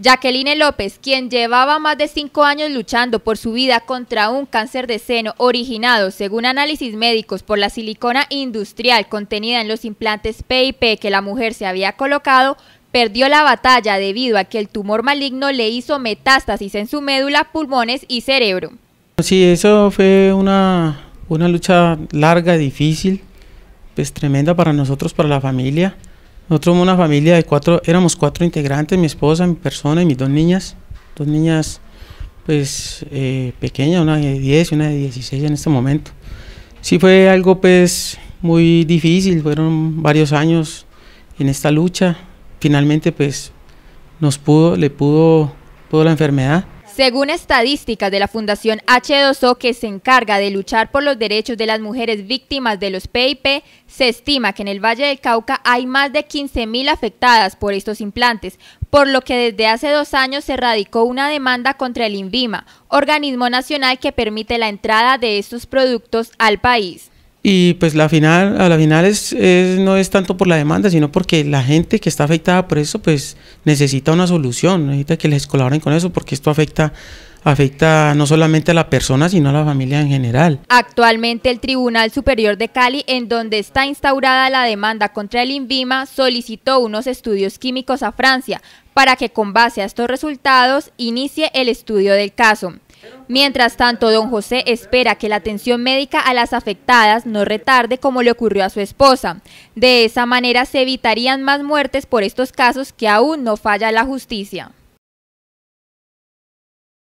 Jacqueline López, quien llevaba más de cinco años luchando por su vida contra un cáncer de seno originado, según análisis médicos, por la silicona industrial contenida en los implantes PIP que la mujer se había colocado, perdió la batalla debido a que el tumor maligno le hizo metástasis en su médula, pulmones y cerebro. Sí, eso fue una, una lucha larga, difícil, pues tremenda para nosotros, para la familia. Nosotros somos una familia de cuatro, éramos cuatro integrantes, mi esposa, mi persona y mis dos niñas. Dos niñas, pues, eh, pequeñas, una de 10 y una de 16 en este momento. Sí fue algo, pues, muy difícil, fueron varios años en esta lucha. Finalmente, pues, nos pudo, le pudo, pudo la enfermedad. Según estadísticas de la Fundación H2O que se encarga de luchar por los derechos de las mujeres víctimas de los PIP, se estima que en el Valle del Cauca hay más de 15.000 afectadas por estos implantes, por lo que desde hace dos años se radicó una demanda contra el INVIMA, organismo nacional que permite la entrada de estos productos al país. Y pues la final, a la final es, no es tanto por la demanda, sino porque la gente que está afectada por eso, pues necesita una solución, necesita que les colaboren con eso, porque esto afecta afecta no solamente a la persona, sino a la familia en general. Actualmente el Tribunal Superior de Cali, en donde está instaurada la demanda contra el INVIMA, solicitó unos estudios químicos a Francia para que con base a estos resultados inicie el estudio del caso. Mientras tanto, don José espera que la atención médica a las afectadas no retarde como le ocurrió a su esposa. De esa manera se evitarían más muertes por estos casos que aún no falla la justicia.